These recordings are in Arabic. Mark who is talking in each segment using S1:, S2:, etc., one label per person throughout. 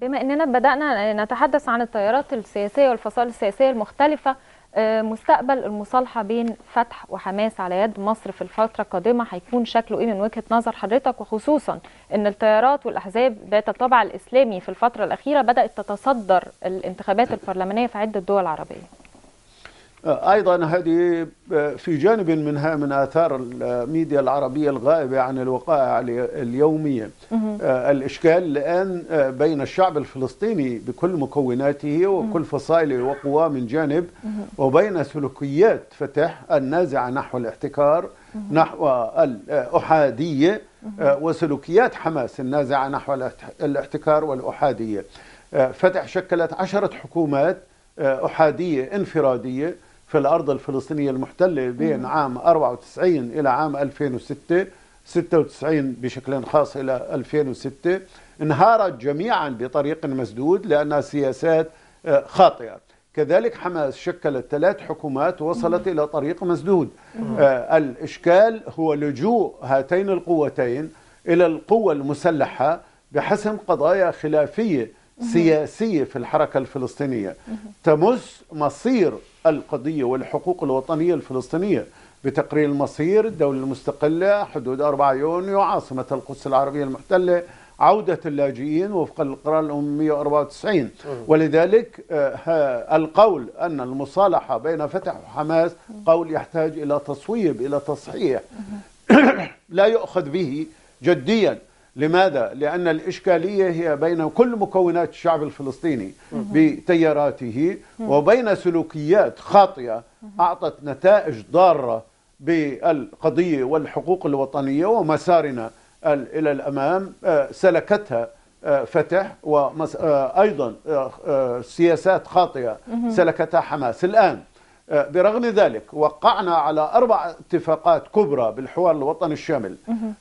S1: بما اننا بدانا نتحدث عن التيارات السياسيه والفصائل السياسيه المختلفه آه، مستقبل المصالحه بين فتح وحماس على يد مصر في الفتره القادمه هيكون شكله ايه من وجهه نظر حضرتك وخصوصا ان التيارات والاحزاب ذات الطابع الاسلامي في الفتره الاخيره بدات تتصدر الانتخابات البرلمانيه في عده دول عربيه آه، أيضا هذه آه، في جانب منها من آثار الميديا العربية الغائبة عن الوقائع اليومية آه، الإشكال الآن بين الشعب الفلسطيني بكل مكوناته وكل فصائله وقواه من جانب وبين سلوكيات فتح النازعة نحو الاحتكار نحو الأحادية وسلوكيات حماس النازعة نحو الاحتكار والأحادية فتح شكلت عشرة حكومات أحادية انفرادية في الأرض الفلسطينية المحتلة بين عام 94 إلى عام 2006 96 بشكل خاص إلى 2006 انهارت جميعا بطريق مسدود لأنها سياسات آه، خاطئة كذلك حماس شكلت ثلاث حكومات وصلت إلى طريق مسدود آه، الإشكال هو لجوء هاتين القوتين إلى القوة المسلحة بحسم قضايا خلافية سياسية في الحركة الفلسطينية تمس مصير القضية والحقوق الوطنية الفلسطينية بتقرير المصير الدولة المستقلة حدود 4 يونيو عاصمة القدس العربية المحتلة عودة اللاجئين وفق القرار الأمم 194 ولذلك آه، القول أن المصالحة بين فتح وحماس قول يحتاج إلى تصويب إلى تصحيح لا يؤخذ به جديا لماذا؟ لأن الإشكالية هي بين كل مكونات الشعب الفلسطيني بتياراته وبين سلوكيات خاطئة أعطت نتائج ضارة بالقضية والحقوق الوطنية ومسارنا إلى الأمام آه، سلكتها آه، فتح وأيضا آه، سياسات خاطئة سلكتها حماس الآن آه، برغم ذلك وقعنا على أربع اتفاقات كبرى بالحوار الوطني الشامل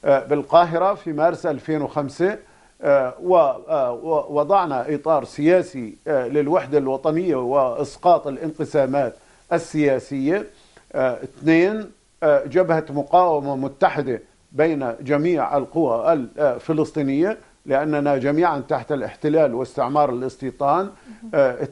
S1: آه، بالقاهرة في مارس 2005 آه، ووضعنا إطار سياسي للوحدة الوطنية وإسقاط الانقسامات السياسية اثنين جبهة مقاومة متحدة بين جميع القوى الفلسطينية لأننا جميعا تحت الاحتلال واستعمار الاستيطان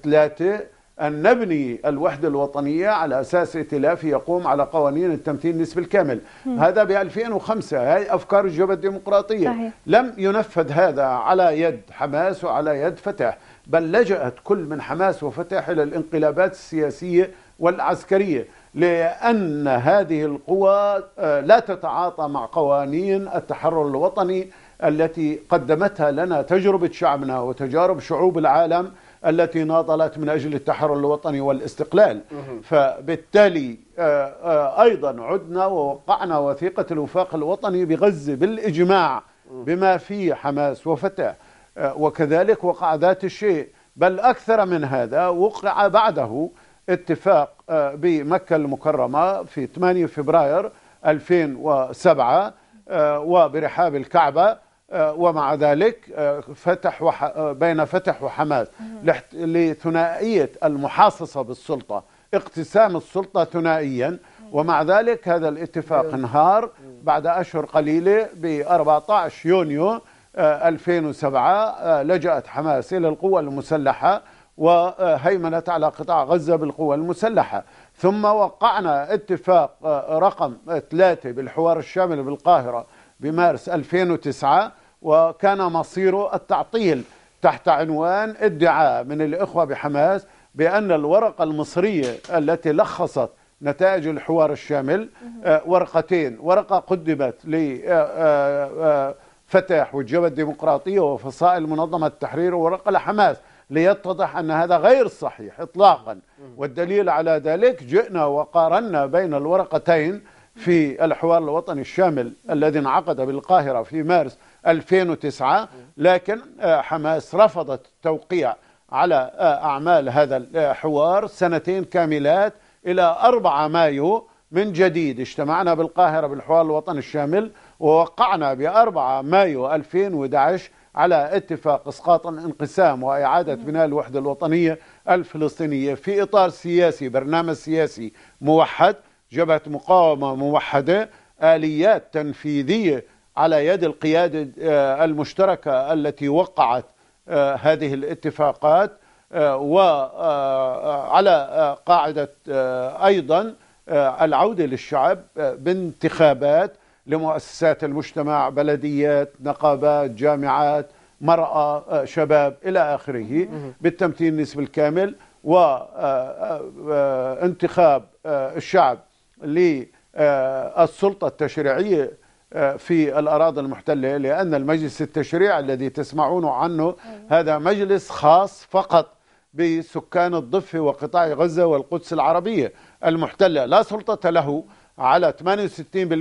S1: ثلاثة أن نبني الوحدة الوطنية على أساس ائتلاف يقوم على قوانين التمثيل النسبي الكامل م. هذا ب 2005 هذه أفكار الجبهة الديمقراطية صحيح. لم ينفذ هذا على يد حماس وعلى يد فتح بل لجأت كل من حماس وفتح إلى الانقلابات السياسية والعسكرية لأن هذه القوى آه، لا تتعاطى مع قوانين التحرر الوطني التي قدمتها لنا تجربة شعبنا وتجارب شعوب العالم التي ناضلت من أجل التحرر الوطني والاستقلال فبالتالي آه، آه، أيضا عدنا ووقعنا وثيقة الوفاق الوطني بغزة بالإجماع بما فيه حماس وفتح آه، وكذلك وقع ذات الشيء بل أكثر من هذا وقع بعده اتفاق بمكة المكرمة في 8 فبراير 2007 وبرحاب الكعبة آه، ومع ذلك آه، فتح وح... آه، بين فتح وحماس لثنائية المحاصصة بالسلطة اقتسام السلطة ثنائيا ومع ذلك هذا الاتفاق انهار بعد أشهر قليلة ب 14 يونيو 2007 لجأت حماس إلى القوى المسلحة وهيمنت على قطاع غزة بالقوى المسلحة ثم وقعنا اتفاق رقم ثلاثة بالحوار الشامل بالقاهرة بمارس 2009 وكان مصيره التعطيل تحت عنوان ادعاء من الإخوة بحماس بأن الورقة المصرية التي لخصت نتائج الحوار الشامل آه، ورقتين ورقة قدمت لفتح آه، آه، والجبهة الديمقراطية وفصائل منظمة التحرير وورقة لحماس ليتضح أن هذا غير صحيح إطلاقا والدليل على ذلك جئنا وقارنا بين الورقتين في الحوار الوطني الشامل الذي انعقد بالقاهرة في مارس 2009 لكن آه، حماس رفضت التوقيع على آه، أعمال هذا الحوار آه، سنتين كاملات إلى 4 مايو من جديد اجتمعنا بالقاهرة بالحوار الوطني الشامل ووقعنا ب 4 مايو 2011 على اتفاق اسقاط الانقسام واعاده بناء الوحده الوطنيه الفلسطينيه في اطار سياسي برنامج سياسي موحد جبهه مقاومه موحده اليات تنفيذيه على يد القيادة آه، المشتركة التي وقعت آه، هذه الاتفاقات آه، وعلى قاعدة أيضا العودة للشعب بانتخابات لمؤسسات المجتمع بلديات نقابات جامعات مرأة شباب إلى آخره بالتمثيل النسبي الكامل وانتخاب الشعب للسلطة التشريعية في الأراضي المحتلة لأن المجلس التشريع الذي تسمعون عنه هذا مجلس خاص فقط بسكان الضفة وقطاع غزة والقدس العربية المحتلة لا سلطة له على 68%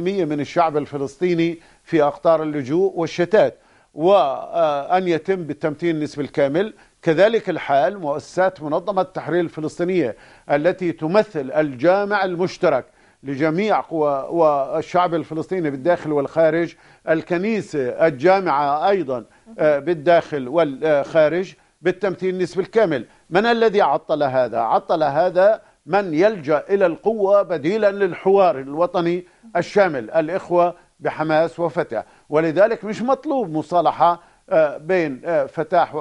S1: من الشعب الفلسطيني في أقطار اللجوء والشتات وأن يتم بالتمتين النسبي الكامل كذلك الحال مؤسسات منظمة التحرير الفلسطينية التي تمثل الجامع المشترك لجميع قوى والشعب الفلسطيني بالداخل والخارج الكنيسة الجامعة أيضا آه، بالداخل والخارج بالتمثيل نسب الكامل من الذي عطل هذا؟ عطل هذا من يلجأ إلى القوة بديلا للحوار الوطني الشامل الإخوة بحماس وفتح ولذلك مش مطلوب مصالحة آه، بين آه، فتاح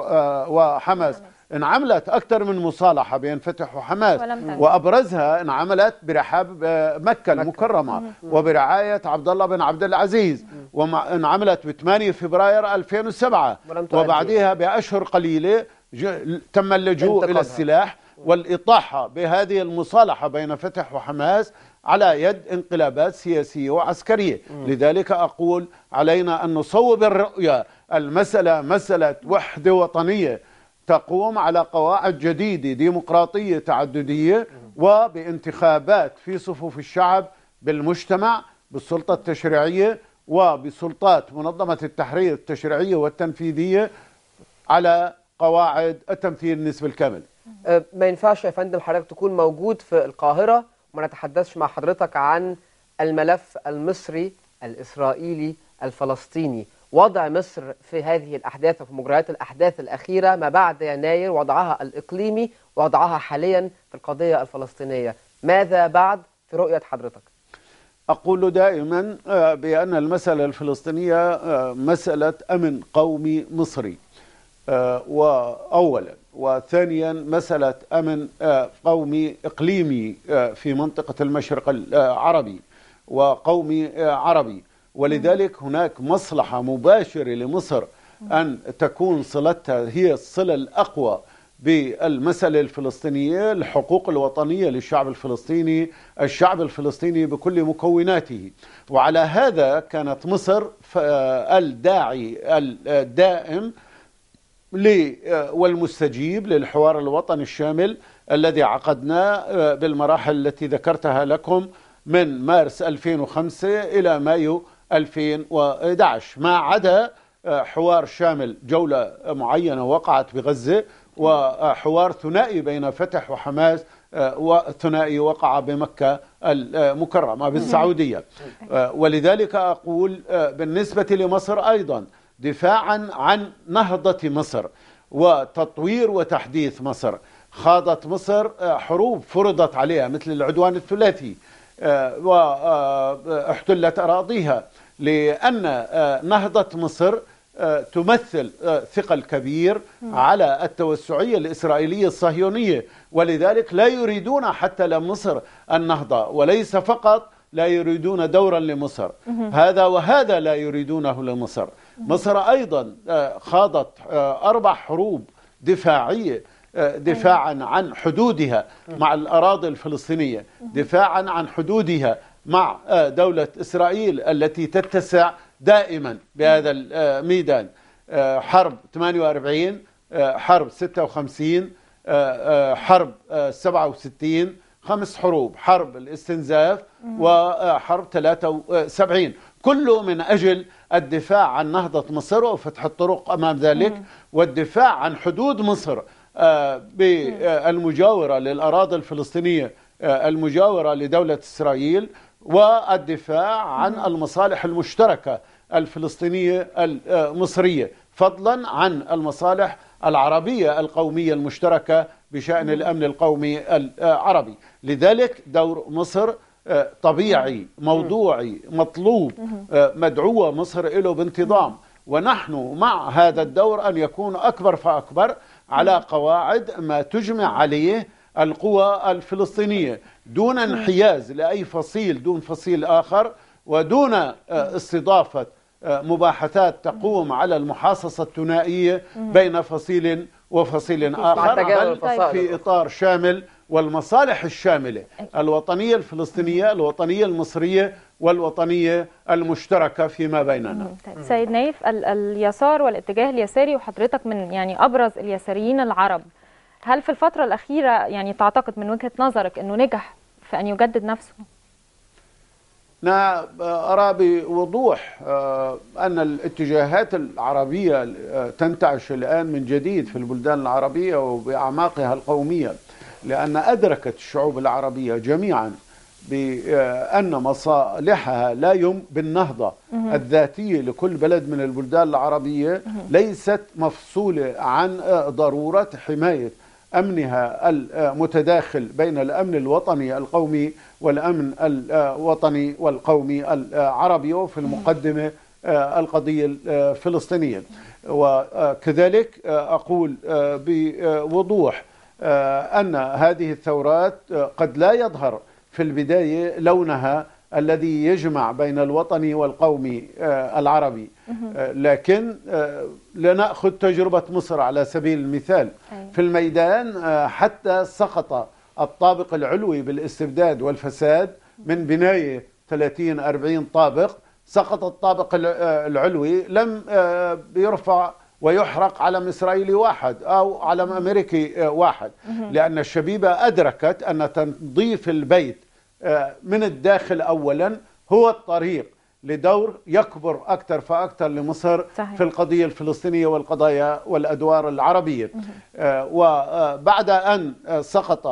S1: وحماس انعملت أكثر من مصالحة بين فتح وحماس وأبرزها انعملت برحاب آه، مكة المكرمة وبرعاية عبد الله بن عبد العزيز وانعملت ب 8 فبراير 2007 وبعدها بأشهر قليلة تم اللجوء إلى السلاح والإطاحة بهذه المصالحة بين فتح وحماس على يد انقلابات سياسية وعسكرية م. لذلك أقول علينا أن نصوب الرؤية المسألة مسألة وحدة وطنية تقوم على قواعد جديدة ديمقراطية تعددية وبانتخابات في صفوف الشعب بالمجتمع بالسلطة التشريعية وبسلطات منظمة التحرير التشريعية والتنفيذية على قواعد التمثيل النسبي الكامل أه، ما ينفعش يا فندم حضرتك تكون موجود في القاهرة وما نتحدثش مع حضرتك عن الملف المصري الإسرائيلي الفلسطيني وضع مصر في هذه الأحداث وفي مجريات الأحداث الأخيرة ما بعد يناير وضعها الإقليمي وضعها حاليا في القضية الفلسطينية ماذا بعد في رؤية حضرتك؟ أقول دائما آه، بأن المسألة الفلسطينية آه، مسألة أمن قومي مصري آه، وأولا وثانيا مسألة أمن قومي إقليمي في منطقة المشرق العربي وقومي عربي ولذلك هناك مصلحة مباشرة لمصر أن تكون صلتها هي الصلة الأقوى بالمسألة الفلسطينية الحقوق الوطنية للشعب الفلسطيني الشعب الفلسطيني بكل مكوناته وعلى هذا كانت مصر الداعي الدائم والمستجيب للحوار الوطني الشامل الذي عقدناه آه، بالمراحل التي ذكرتها لكم من مارس 2005 إلى مايو 2011 ما عدا آه، حوار شامل جولة معينة وقعت بغزة وحوار ثنائي بين فتح وحماس آه، وثنائي وقع بمكة المكرمة بالسعودية آه، ولذلك أقول بالنسبة لمصر أيضا دفاعا عن نهضة مصر وتطوير وتحديث مصر خاضت مصر حروب فرضت عليها مثل العدوان الثلاثي آه، واحتلت آه، أراضيها لأن آه، نهضة مصر تمثل ثقل كبير على التوسعية الإسرائيلية الصهيونية ولذلك لا يريدون حتى لمصر النهضة وليس فقط لا يريدون دورا لمصر هذا وهذا لا يريدونه لمصر مصر أيضا خاضت أربع حروب دفاعية دفاعا عن حدودها مع الأراضي الفلسطينية دفاعا عن حدودها مع آه، دولة إسرائيل التي تتسع دائما بهذا الميدان آه، آه، حرب 48 حرب 56 حرب 67 خمس حروب حرب الاستنزاف وحرب 73 كله من أجل الدفاع عن نهضة مصر وفتح الطرق أمام ذلك والدفاع عن حدود مصر آه، بالمجاورة آه، للأراضي الفلسطينية آه، المجاورة لدولة إسرائيل والدفاع عن نعم. المصالح المشتركة الفلسطينية المصرية فضلا عن المصالح العربية القومية المشتركة بشأن نعم. الأمن القومي العربي لذلك دور مصر طبيعي نعم. موضوعي مطلوب مدعوة مصر له بانتظام ونحن مع هذا الدور أن يكون أكبر فأكبر على قواعد ما تجمع عليه القوى الفلسطينية دون انحياز لأي فصيل دون فصيل آخر ودون آه، استضافة آه، مباحثات تقوم على المحاصصة الثنائية بين فصيل وفصيل آخر في إطار شامل والمصالح الشاملة الوطنية الفلسطينية الوطنية المصرية والوطنية المشتركة فيما بيننا طيب سيد نايف اليسار والاتجاه اليساري وحضرتك من يعني أبرز اليساريين العرب هل في الفترة الأخيرة يعني تعتقد من وجهة نظرك أنه نجح في أن يجدد نفسه؟ أنا أرى بوضوح آه، أن الاتجاهات العربية آه، تنتعش الآن من جديد في البلدان العربية وبأعماقها القومية لأن أدركت الشعوب العربية جميعا بأن مصالحها لا يم بالنهضة الذاتية لكل بلد من البلدان العربية ليست مفصولة عن ضرورة حماية أمنها المتداخل بين الأمن الوطني القومي والأمن الوطني والقومي العربي وفي المقدمة آه، القضية الفلسطينية وكذلك آه، أقول آه، بوضوح آه، أن هذه الثورات آه، قد لا يظهر في البداية لونها الذي يجمع بين الوطني والقومي آه، العربي لكن لنأخذ تجربة مصر على سبيل المثال في الميدان حتى سقط الطابق العلوي بالاستبداد والفساد من بناية 30-40 طابق سقط الطابق العلوي لم يرفع ويحرق علم إسرائيلي واحد أو علم أمريكي آه، واحد لأن الشبيبة أدركت أن تنظيف البيت آه، من الداخل أولا هو الطريق لدور يكبر أكثر فأكثر لمصر صحيح. في القضية الفلسطينية والقضايا والأدوار العربية آه، وبعد أن سقط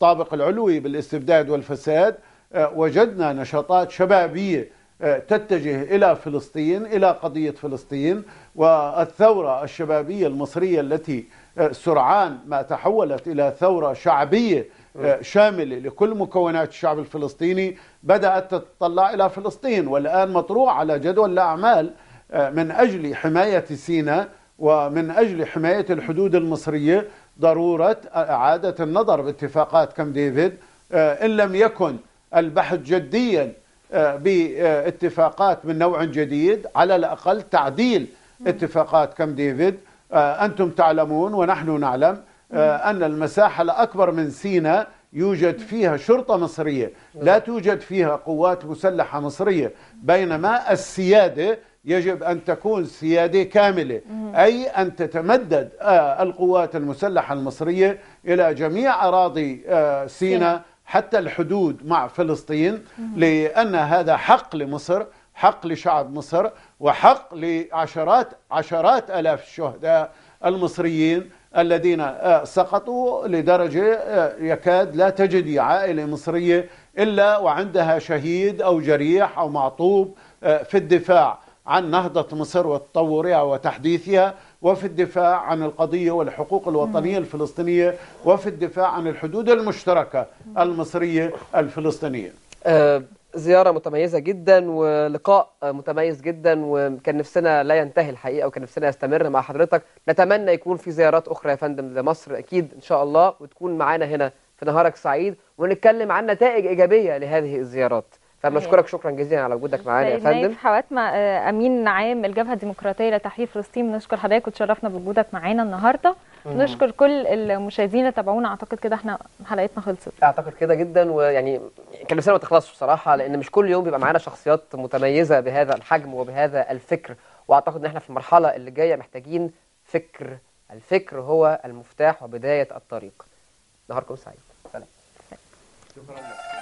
S1: طابق العلوي بالاستبداد والفساد وجدنا نشاطات شبابية تتجه إلى فلسطين إلى قضية فلسطين والثورة الشبابية المصرية التي آه، سرعان ما تحولت إلى ثورة شعبية آه، شاملة لكل مكونات الشعب الفلسطيني بدأت تتطلع إلى فلسطين والآن مطروح على جدول الأعمال آه، من أجل حماية سيناء ومن أجل حماية الحدود المصرية ضرورة إعادة النظر باتفاقات كام ديفيد إن لم يكن البحث جدياً آه، باتفاقات من نوع جديد على الأقل تعديل اتفاقات كم ديفيد آه، أنتم تعلمون ونحن نعلم آه، أن المساحة الأكبر من سيناء يوجد فيها شرطة مصرية لا توجد فيها قوات مسلحة مصرية بينما السيادة يجب أن تكون سيادة كاملة أي أن تتمدد القوات المسلحة المصرية إلى جميع أراضي سيناء حتى الحدود مع فلسطين لأن هذا حق لمصر حق لشعب مصر وحق لعشرات عشرات ألاف الشهداء المصريين الذين آه، سقطوا لدرجة آه، يكاد لا تجد عائلة مصرية إلا وعندها شهيد أو جريح أو معطوب آه، في الدفاع عن نهضة مصر وتطورها وتحديثها وفي الدفاع عن القضية والحقوق الوطنية الفلسطينية وفي الدفاع عن الحدود المشتركة المصرية الفلسطينية آه، زيارة متميزة جدا ولقاء متميز جدا وكان نفسنا لا ينتهي الحقيقة وكان نفسنا يستمر مع حضرتك نتمنى يكون في زيارات أخرى يا فندم لمصر أكيد إن شاء الله وتكون معنا هنا في نهارك سعيد ونتكلم عن نتائج إيجابية لهذه الزيارات فبنشكرك شكرا جزيلا على وجودك معانا يا فندم في حواتمة آه، امين عام الجبهه الديمقراطيه لتحرير فلسطين بنشكر حضرتك وتشرفنا بوجودك معانا النهارده نشكر كل المشاهدين اللي تابعونا اعتقد كده احنا حلقتنا خلصت اعتقد كده جدا ويعني كان سنه ما تخلصش بصراحه لان مش كل يوم بيبقى معانا شخصيات متميزه بهذا الحجم وبهذا الفكر واعتقد ان احنا في المرحله اللي جايه محتاجين فكر الفكر هو المفتاح وبدايه الطريق نهاركم سعيد سلام شكرا لك